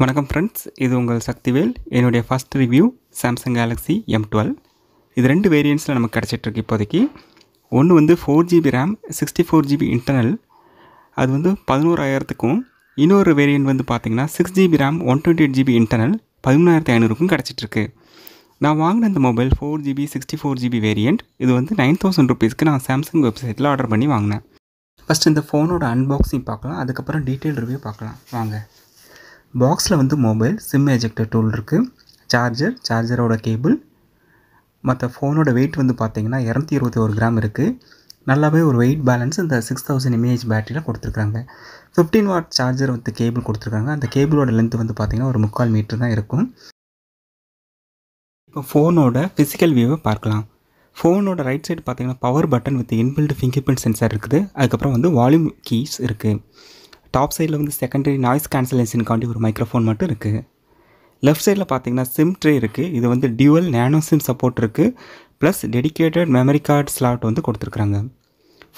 வணக்கம் ஃப்ரெண்ட்ஸ் இது உங்கள் சக்திவேல் என்னுடைய first review Samsung Galaxy M twelve இது ரெண்டு வேரியன்ஸில் நமக்கு கிடச்சிட்ருக்கு இப்போதைக்கு ஒன்று வந்து four GB RAM sixty four GB internal அது வந்து பதினோராயிரத்துக்கும் இன்னொரு வேரியன்ட் வந்து பார்த்திங்கன்னா six GB RAM one twenty eight GB internal பதிமூணாயிரத்தி ஐநூறுக்கும் கிடச்சிட்ருக்கு நான் வாங்கின இந்த mobile four GB sixty four GB variant இது வந்து நைன் தௌசண்ட் ருபீஸ்க்கு நான் சாம்சங் வெப்சைட்டில் ஆர்டர் பண்ணி வாங்கினேன் ஃபஸ்ட் இந்த ஃபோனோட அன்பாக்சிங் பார்க்கலாம் அதுக்கப்புறம் டீட்டெயில் ரிவ்யூ பார்க்கலாம் வாங்க பாக்ஸில் வந்து மொபைல் சிம் எஜெக்டர் டூல் இருக்குது சார்ஜர் சார்ஜரோட கேபிள் மற்ற ஃபோனோட வெயிட் வந்து பார்த்திங்கன்னா இரநூத்தி இருபத்தி ஒரு கிராம் இருக்குது நல்லாவே ஒரு வெயிட் பேலன்ஸ் இந்த சிக்ஸ் தௌசண்ட் எம்ஏஹெச் பேட்டரியில் கொடுத்துருக்காங்க fifteen watt charger with cable கொடுத்துருக்காங்க அந்த கேபிளோட லென்த் வந்து பார்த்திங்கன்னா ஒரு முக்கால் மீட்டர் தான் இருக்கும் இப்போ ஃபோனோட ஃபிசிக்கல் வியூவை பார்க்கலாம் ஃபோனோட ரைட் சைடு பார்த்திங்கன்னா power button with inbuilt fingerprint sensor இருக்குது அதுக்கப்புறம் வந்து வால்யூம் கீஸ் இருக்குது டாப் சைடில் வந்து செகண்டரி நாய்ஸ் கேன்சலேஷனுக்காண்டி ஒரு மைக்ரோஃபோன் மட்டும் இருக்குது லெஃப்ட் சைடில் பார்த்தீங்கன்னா சிம் ட்ரே இருக்குது இது வந்து டியூவல் நேனோ சிம் சப்போர்ட் இருக்குது plus dedicated memory card slot வந்து கொடுத்துருக்குறாங்க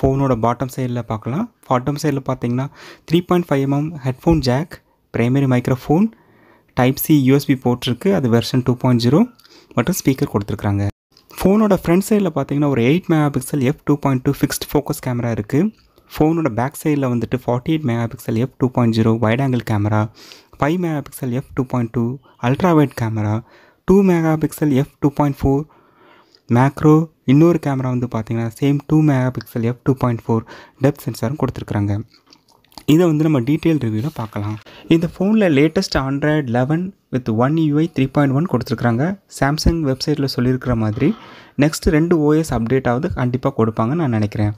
ஃபோனோட பாட்டம் சைடில் பார்க்கலாம் பாட்டம் சைடில் பார்த்தீங்கன்னா three point five mm headphone jack primary microphone type C USB போட்டிருக்கு அது வெர்ஷன் டூ பாயிண்ட் ஜீரோ மற்றும் ஸ்பீக்கர் கொடுத்துருக்குறாங்க ஃபோனோட ஃப்ரண்ட் சைடில் பார்த்தீங்கன்னா ஒரு eight megapixel F two point two fixed focus camera இருக்குது ஃபோனோட பேக் சைடில் வந்துட்டு forty eight megapixel F two point zero wide angle camera five megapixel F two point two ultra wide camera two megapixel F two point four macro இன்னொரு camera வந்து பார்த்திங்கன்னா same two megapixel F two point four depth சென்சாரும் கொடுத்துருக்குறாங்க இதை வந்து நம்ம detail ரிவ்யூவில் பார்க்கலாம் இந்த ஃபோனில் latest Android eleven with One UI three point one கொடுத்துருக்குறாங்க சாம்சங் வெப்சைட்டில் சொல்லியிருக்கிற மாதிரி நெக்ஸ்ட்டு ரெண்டு ஓஎஸ் அப்டேட் ஆகுது கண்டிப்பாக கொடுப்பாங்கன்னு நான் நினைக்கிறேன்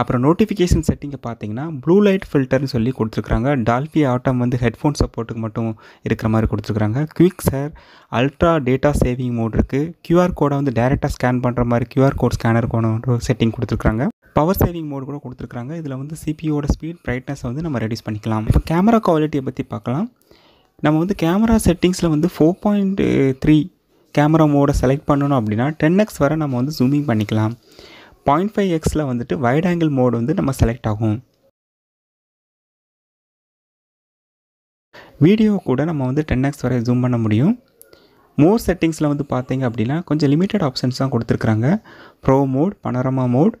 அப்புறம் நோட்டிஃபிகேஷன் செட்டிங்கை பார்த்தீங்கன்னா ப்ளூ லைட் ஃபில்டர்னு சொல்லி கொடுத்துருக்காங்க டால்ஃபி ஆட்டம் வந்து ஹெட்ஃபோன் சப்போர்ட்டுக்கு மட்டும் இருக்கிற மாதிரி கொடுத்துருக்குறாங்க quick share ultra data saving mode இருக்குது கியூஆர் கோடை வந்து டேரெக்டாக ஸ்கேன் பண்ணுற மாதிரி கியூஆர் கோட் ஸ்கேனர் கொண்டு செட்டிங் கொடுத்துருக்காங்க பவர் சேவிங் மோடு கூட கொடுத்துருக்காங்க இதில் வந்து சிபியோட ஸ்பீட் ப்ரைட்னஸ் வந்து நம்ம ரெடியூஸ் பண்ணிக்கலாம் இப்போ கேமரா குவாலிட்டியை பற்றி பார்க்கலாம் நம்ம வந்து கேமரா செட்டிங்ஸில் வந்து ஃபோர் பாயிண்ட் த்ரீ கேமரா மோடை செலக்ட் பண்ணணும் அப்படின்னா டென் எக்ஸ் வரை நம்ம வந்து ஜூமிங் பண்ணிக்கலாம் பாயிண்ட் ஃபைவ் எக்ஸில் வந்துட்டு வைட் ஆங்கிள் மோடு வந்து நம்ம செலக்ட் ஆகும் வீடியோ கூட நம்ம வந்து டென் எக்ஸ் வரை ஜூம் பண்ண முடியும் மோர் செட்டிங்ஸில் வந்து பார்த்தீங்க அப்படின்னா கொஞ்சம் லிமிட்டட் ஆப்ஷன்ஸ் தான் கொடுத்துருக்குறாங்க pro mode panorama mode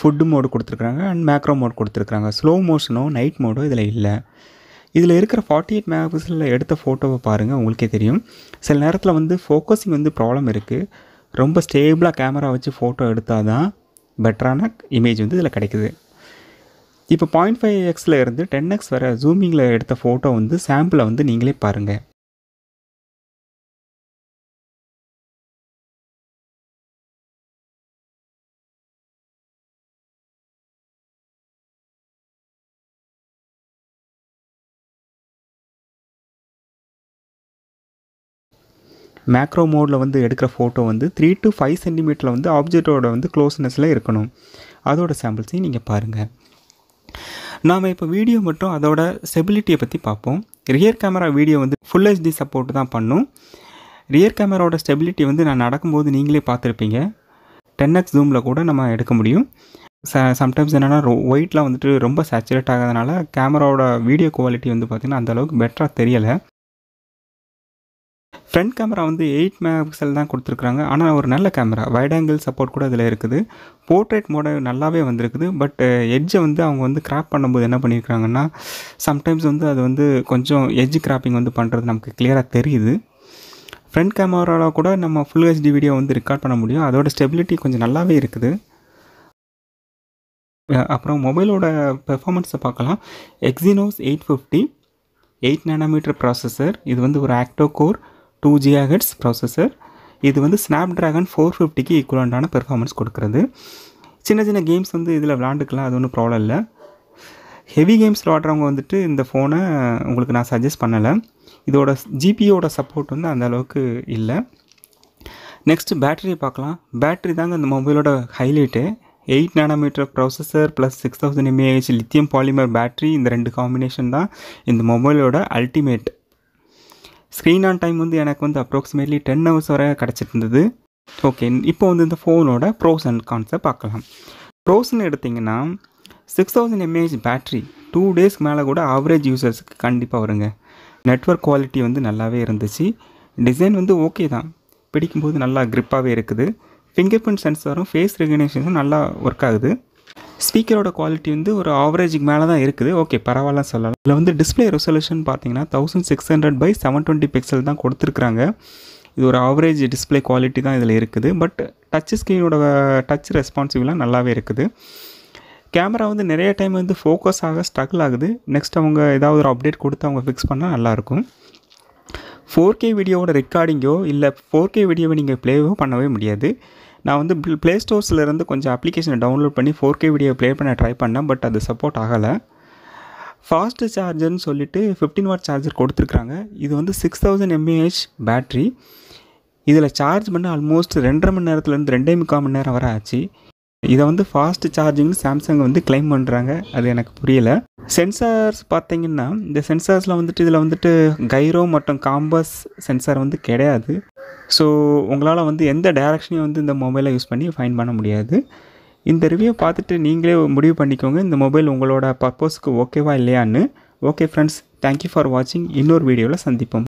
food mode கொடுத்துருக்குறாங்க அண்ட் மேக்ரோ மோட் கொடுத்துருக்குறாங்க ஸ்லோ மோஷனோ நைட் மோடோ இதில் இல்லை இதில் இருக்கிற ஃபார்ட்டி எயிட் மெகா பிக்சலில் எடுத்த ஃபோட்டோவை பாருங்கள் உங்களுக்கே தெரியும் சில நேரத்தில் வந்து ஃபோக்கஸிங் வந்து ப்ராப்ளம் இருக்குது ரொம்ப ஸ்டேபிளாக கேமரா வச்சு ஃபோட்டோ எடுத்தால் தான் பெட்டரான இமேஜ் வந்து இதில் கிடைக்குது இப்போ பாயிண்ட் ஃபைவ் எக்ஸில் இருந்து டென் எக்ஸ் வர ஜூமிங்கில் எடுத்த ஃபோட்டோ வந்து சாம்பிளை வந்து நீங்களே பாருங்கள் மேக்ரோ மோடில் வந்து எடுக்கிற ஃபோட்டோ வந்து த்ரீ டு ஃபைவ் சென்டிமீட்டரில் வந்து ஆப்ஜெக்டோட வந்து க்ளோஸ்னஸில் இருக்கணும் அதோட சாம்பிள்ஸையும் நீங்கள் பாருங்கள் நாம் இப்போ வீடியோ மட்டும் அதோட ஸ்டெபிலிட்டியை பற்றி பார்ப்போம் ரியர் கேமரா வீடியோ வந்து ஃபுல் ஹெச்டி சப்போர்ட் தான் பண்ணும் ரியர் கேமராவோட ஸ்டெபிலிட்டி வந்து நான் நடக்கும்போது நீங்களே பார்த்துருப்பீங்க டென் எக்ஸ் ஜூமில் கூட நம்ம எடுக்க முடியும் ச சம்டைம்ஸ் என்னென்னா ஒயிட்லாம் வந்துட்டு ரொம்ப சேச்சுரேட் ஆகிறதுனால கேமராவோட வீடியோ குவாலிட்டி வந்து பார்த்திங்கன்னா அந்தளவுக்கு பெட்டராக தெரியலை ஃப்ரண்ட் கேமரா வந்து எயிட் மெகாபிக்சல் தான் கொடுத்துருக்குறாங்க ஆனால் ஒரு நல்ல கேமரா வைட் ஆங்கிள் சப்போர்ட் கூட இதில் இருக்குது போர்ட்ரேட் மோட நல்லாவே வந்திருக்குது பட் எட்ஜை வந்து அவங்க வந்து கிராப் பண்ணும்போது என்ன பண்ணியிருக்காங்கன்னா சம்டைம்ஸ் வந்து அது வந்து கொஞ்சம் எட்ஜ் கிராப்பிங் வந்து பண்ணுறது நமக்கு கிளியராக தெரியுது ஃப்ரண்ட் கேமராவில் கூட நம்ம ஃபுல் ஹெச்டி வீடியோ வந்து ரெக்கார்ட் பண்ண முடியும் அதோட ஸ்டெபிலிட்டி கொஞ்சம் நல்லாவே இருக்குது அப்புறம் மொபைலோட பெர்ஃபார்மன்ஸை பார்க்கலாம் Exynos eight fifty eight nanometer processor இது வந்து ஒரு ஆக்டோ கோர் டூ ஜிஹெட்ஸ் ப்ராசஸர் இது வந்து ஸ்னாப் ட்ராகன் ஃபோர் ஃபிஃப்டிக்கு ஈக்குவலண்டான பெர்ஃபார்மன்ஸ் கொடுக்குறது சின்ன சின்ன கேம்ஸ் வந்து இதில் விளாண்டுக்கலாம் அது ஒன்றும் ப்ராப்ளம் இல்லை ஹெவி கேம்ஸ் விளாட்றவங்க வந்துட்டு இந்த ஃபோனை உங்களுக்கு நான் சஜஸ்ட் பண்ணலை இதோட ஜிபியோட சப்போர்ட் வந்து அந்தளவுக்கு இல்லை நெக்ஸ்ட்டு பேட்டரியை பார்க்கலாம் பேட்டரி தாங்க இந்த மொபைலோட highlight eight nanometer processor plus six thousand mAh lithium polymer battery இந்த ரெண்டு காம்பினேஷன் தான் இந்த மொபைலோட அல்டிமேட் ஸ்க்ரீன் ஆன் டைம் வந்து எனக்கு வந்து அப்ராக்சிமேட்லி டென் ஹவர்ஸ் வரை கிடச்சிருந்தது ஓகே இப்போ வந்து இந்த ஃபோனோட ப்ரோஸ் அண்ட் கான்ஸை பார்க்கலாம் ப்ரோஸ்ன்னு எடுத்திங்கன்னா six thousand mAh battery two டேஸ்க்கு மேலே கூட ஆவரேஜ் யூசர்ஸுக்கு கண்டிப்பாக வருங்க நெட்ஒர்க் குவாலிட்டி வந்து நல்லாவே இருந்துச்சு டிசைன் வந்து ஓகே தான் பிடிக்கும்போது நல்லா க்ரிப்பாகவே இருக்குது ஃபிங்கர் பிரிண்ட் சென்சாரும் ஃபேஸ் ரெகனேஷனும் நல்லா ஒர்க் ஆகுது ஸ்பீக்கரோட குவாலிட்டி வந்து ஒரு ஆவரேஜுக்கு மேலே தான் இருக்குது ஓகே பரவாயில்ல சொல்லலாம் இதில் வந்து டிஸ்பிளே ரெசல்யூஷன் பார்த்தீங்கன்னா thousand six hundred by seven twenty pixel தான் கொடுத்துருக்குறாங்க இது ஒரு ஆவரேஜ் டிஸ்பிளே குவாலிட்டி தான் இதில் இருக்குது பட் டச் ஸ்க்ரீனோட டச் ரெஸ்பான்சிவ்லாம் நல்லாவே இருக்குது கேமரா வந்து நிறைய டைம் வந்து ஃபோக்கஸ் ஆக ஸ்ட்ரகிள் ஆகுது நெக்ஸ்ட் அவங்க ஏதாவது ஒரு அப்டேட் கொடுத்து அவங்க ஃபிக்ஸ் பண்ணால் நல்லாயிருக்கும் ஃபோர் கே வீடியோவோட ரெக்கார்டிங்கோ இல்லை ஃபோர் கே வீடியோவை நீங்கள் ப்ளேவோ பண்ணவே முடியாது நான் வந்து ப்ளே ஸ்டோர்ஸ்லேருந்து கொஞ்சம் அப்ளிகேஷனை டவுன்லோட் பண்ணி ஃபோர் கே வீடியோ ப்ளே பண்ண ட்ரை பண்ணேன் பட் அது சப்போர்ட் ஆகலை ஃபாஸ்ட்டு சார்ஜர்னு சொல்லிட்டு ஃபிஃப்டின் வாட் சார்ஜர் கொடுத்துருக்குறாங்க இது வந்து சிக்ஸ் தௌசண்ட் எம்ஏஹெச் பேட்ரி இதில் சார்ஜ் பண்ண ஆல்மோஸ்ட் ரெண்டரை மணி நேரத்துலேருந்து ரெண்டே முக்கால் மணி நேரம் வர ஆச்சு இதை வந்து ஃபாஸ்ட் சார்ஜிங்னு சாம்சங் வந்து கிளைம் பண்ணுறாங்க அது எனக்கு புரியலை சென்சார்ஸ் பார்த்தீங்கன்னா இந்த சென்சார்ஸில் வந்துட்டு இதில் வந்துட்டு கைரோ மற்றும் காம்பஸ் சென்சார் வந்து கிடையாது ஸோ உங்களால் வந்து எந்த டேரக்ஷனையும் வந்து இந்த மொபைலை யூஸ் பண்ணி ஃபைன் பண்ண முடியாது இந்த ரிவ்யூ பார்த்துட்டு நீங்களே முடிவு பண்ணிக்கோங்க இந்த மொபைல் உங்களோட பர்பஸ்க்கு ஓகேவா இல்லையான்னு ஓகே ஃப்ரெண்ட்ஸ் தேங்க்யூ ஃபார் வாட்சிங் இன்னொரு வீடியோவில் சந்திப்போம்